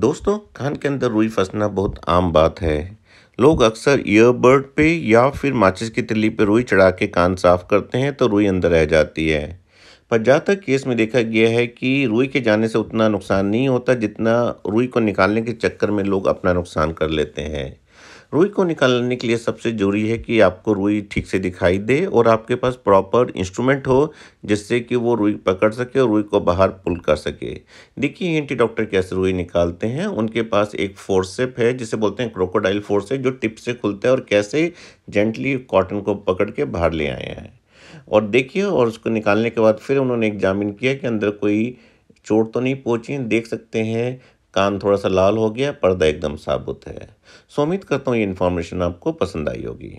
दोस्तों कान के अंदर रुई फंसना बहुत आम बात है लोग अक्सर ईयरबर्ड पे या फिर माचिस की तिल्ली पे रुई चढ़ा के कान साफ करते हैं तो रुई अंदर रह जाती है पर जहाँ तक केस में देखा गया है कि रुई के जाने से उतना नुकसान नहीं होता जितना रुई को निकालने के चक्कर में लोग अपना नुकसान कर लेते हैं रुई को निकालने के लिए सबसे जरूरी है कि आपको रुई ठीक से दिखाई दे और आपके पास प्रॉपर इंस्ट्रूमेंट हो जिससे कि वो रुई पकड़ सके और रुई को बाहर पुल कर सके देखिए एंटी डॉक्टर कैसे रुई निकालते हैं उनके पास एक फोर्सेप है जिसे बोलते हैं क्रोकोडाइल फोर्सेप जो टिप से खुलता है और कैसे जेंटली कॉटन को पकड़ के बाहर ले आए हैं और देखिए और उसको निकालने के बाद फिर उन्होंने एग्जामिन किया कि अंदर कोई चोट तो नहीं पहुँची देख सकते हैं कान थोड़ा सा लाल हो गया पर्दा एकदम साबुत है सो उम्मीद करता हूँ ये इन्फॉर्मेशन आपको पसंद आई होगी